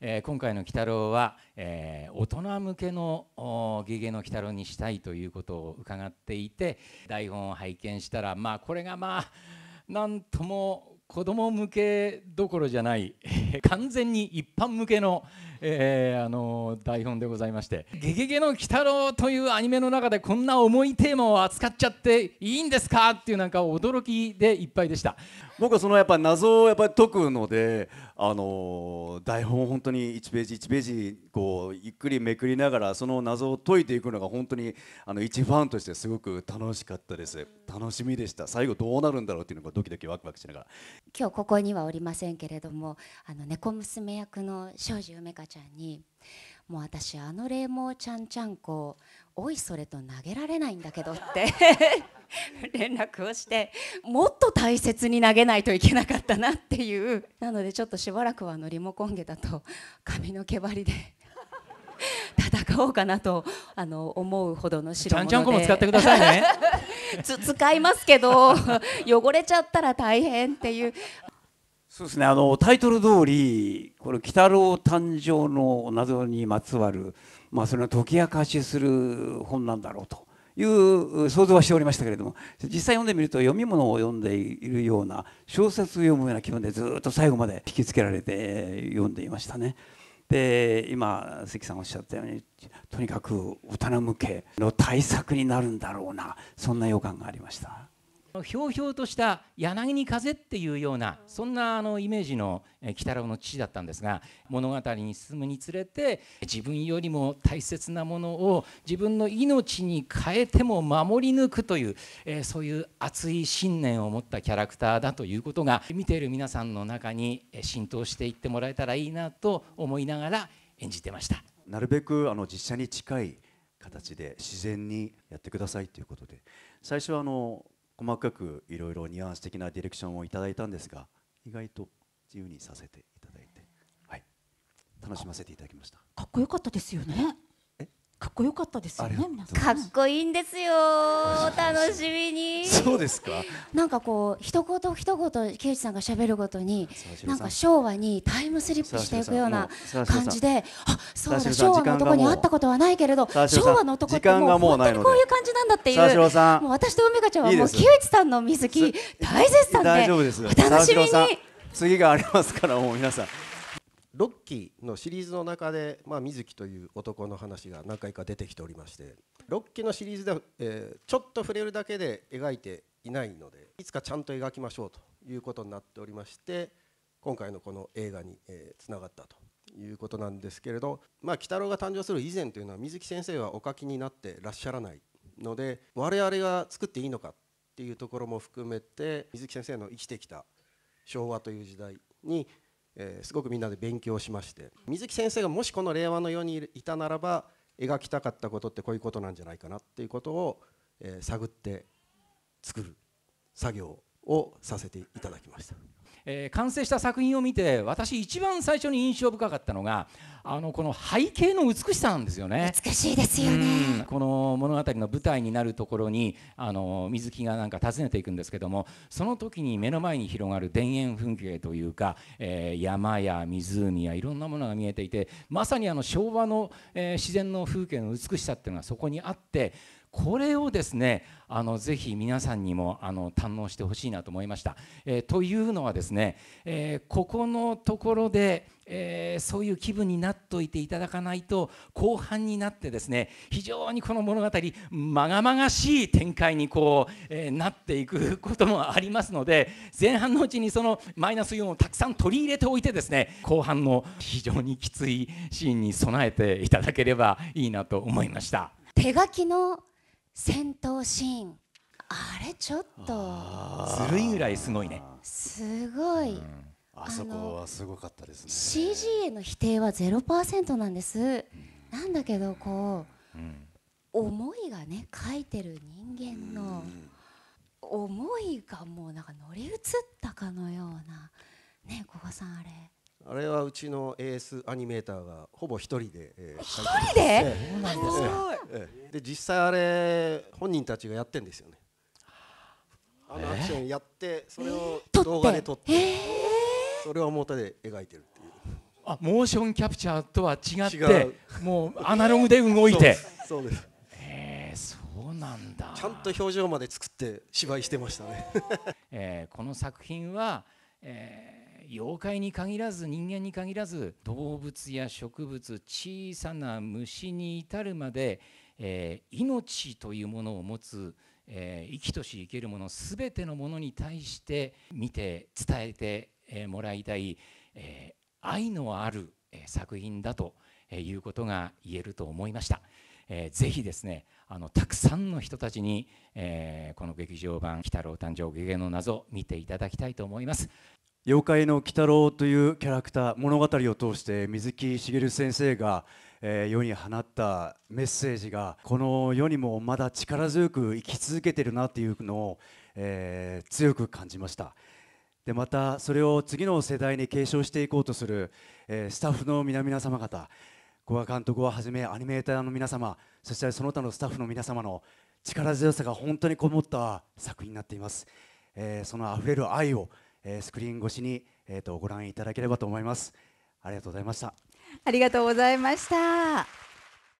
えー、今回の「鬼太郎は」えー、大人向けの「ゲゲの鬼太郎」にしたいということを伺っていて台本を拝見したらまあこれがまあなんとも子供向けどころじゃないー、完全に一般向けの、えー、あの台本でございまして「ゲゲゲの鬼太郎」というアニメの中でこんな重いテーマを扱っちゃっていいんですかっていうなんか驚きでいっぱいでした僕はそのやっぱ謎をやっぱり解くので、あの台本を本当に1ページ1ページこうゆっくりめくりながらその謎を解いていくのが本当にあの一ファンとしてすごく楽しかったです楽しみでした最後どうなるんだろうっていうのがドキドキワクワクしながら今日ここにはおりませんけれどもあの猫娘役の庄司梅香ちゃんにもう私あの霊毛ちゃんちゃんこおいそれと投げられないんだけどって 連絡をしてもっと大切に投げないといけなかったなっていうなのでちょっとしばらくはあのリモコン下だと髪の毛張りで戦おうかなとあの思うほどの白物でちゃんちゃんこも使ってくださいね 使いますけど汚れちゃったら大変っていうそうですねあのタイトル通りこの「鬼太郎誕生」の謎にまつわる、まあ、それを解き明かしする本なんだろうという想像はしておりましたけれども実際読んでみると読み物を読んでいるような小説を読むような気分でずっと最後まで引きつけられて読んでいましたね。で今関さんおっしゃったようにとにかく大人向けの対策になるんだろうなそんな予感がありました。ひょうひょうとした柳に風っていうようなそんなあのイメージの鬼太郎の父だったんですが物語に進むにつれて自分よりも大切なものを自分の命に変えても守り抜くという、えそういう熱い信念を持ったキャラクターだということが見ている皆さんの中に浸透していってもらえたらいいなと思いながら演じてました。なるべくあの実写に近い形で自然にやってくださいということで最初はあの細かくいろいろニュアンス的なディレクションをいただいたんですが意外と自由にさせていただいて、はい、楽しませていただきましたかっこよかったですよねかっこよかったですよね。かっこいいんですよ。お楽しみに。そうですか。なんかこう一言一言ケイジさんが喋るごとに、なんか昭和にタイムスリップしていくような感じで、あ、そうだ昭和の男に会ったことはないけれど、昭和の男ってもう本当にこういう感じなんだっていう。もう私と梅香ちゃんはもうケイジさんの水木大絶賛で、お楽しみに。次がありますからもう皆さん。6期のシリーズの中で、まあ、水木という男の話が何回か出てきておりまして6期のシリーズでは、えー、ちょっと触れるだけで描いていないのでいつかちゃんと描きましょうということになっておりまして今回のこの映画につな、えー、がったということなんですけれどまあ鬼太郎が誕生する以前というのは水木先生はお書きになってらっしゃらないので我々が作っていいのかっていうところも含めて水木先生の生きてきた昭和という時代にえー、すごくみんなで勉強しまして水木先生がもしこの令和の世にいたならば描きたかったことってこういうことなんじゃないかなっていうことを、えー、探って作る作業をさせていただきました。えー、完成した作品を見て私一番最初に印象深かったのがあのこの背景の美しさなんですよね美しいですよねこの物語の舞台になるところにあの水木がなんか訪ねていくんですけどもその時に目の前に広がる田園風景というか、えー、山や湖やいろんなものが見えていてまさにあの昭和の、えー、自然の風景の美しさっていうのがそこにあってこれをですねあのぜひ皆さんにもあの堪能してほしいなと思いました。えー、というのはですね、えー、ここのところで、えー、そういう気分になっておいていただかないと後半になってですね非常にこの物語まがまがしい展開にこう、えなっていくこともありますので前半のうちにそのマイナス4をたくさん取り入れておいてですね後半の非常にきついシーンに備えていただければいいなと思いました。手書きの戦闘シーンあれちょっとずるいぐらいすごいねすごい、うん、あそこはすごかったですね CG への否定は0%なんです、うん、なんだけどこう、うん、思いがね書いてる人間の思いがもうなんか乗り移ったかのようなね古賀さんあれあれはうちのエースアニメーターがほぼ一人で、えー、一人で、えー、そうなんですね、えー、で実際あれ本人たちがやってんですよねあのアクションやってそれを動画で撮って、えー、それを表で描いてるっていうあモーションキャプチャーとは違ってもうアナログで動いてそうですえー、そうなんだちゃんと表情まで作って芝居してましたね、えー、この作品は、えー妖怪に限らず人間に限らず動物や植物小さな虫に至るまで、えー、命というものを持つ、えー、生きとし生けるもの全てのものに対して見て伝えて、えもらいたい、え愛のある作品だということが言えると思いました。えー、ぜひですねあのたくさんの人たちに、えー、この劇場版「鬼太郎誕生ゲゲの謎」見ていただきたいと思います。「妖怪の鬼太郎」というキャラクター物語を通して水木しげる先生がえー、世に放ったメッセージがこの世にもまだ力強く生き続けてるなっていうのを、えー、強く感じましたでまたそれを次の世代に継承していこうとする、えー、スタッフの皆々様方古賀監督をはじめアニメーターの皆様そしてその他のスタッフの皆様の力強さが本当にこもった作品になっています、えー、その溢れる愛をえー、スクリーン越しに、えーと、ご覧いただければと思います。ありがとうございました。ありがとうございました。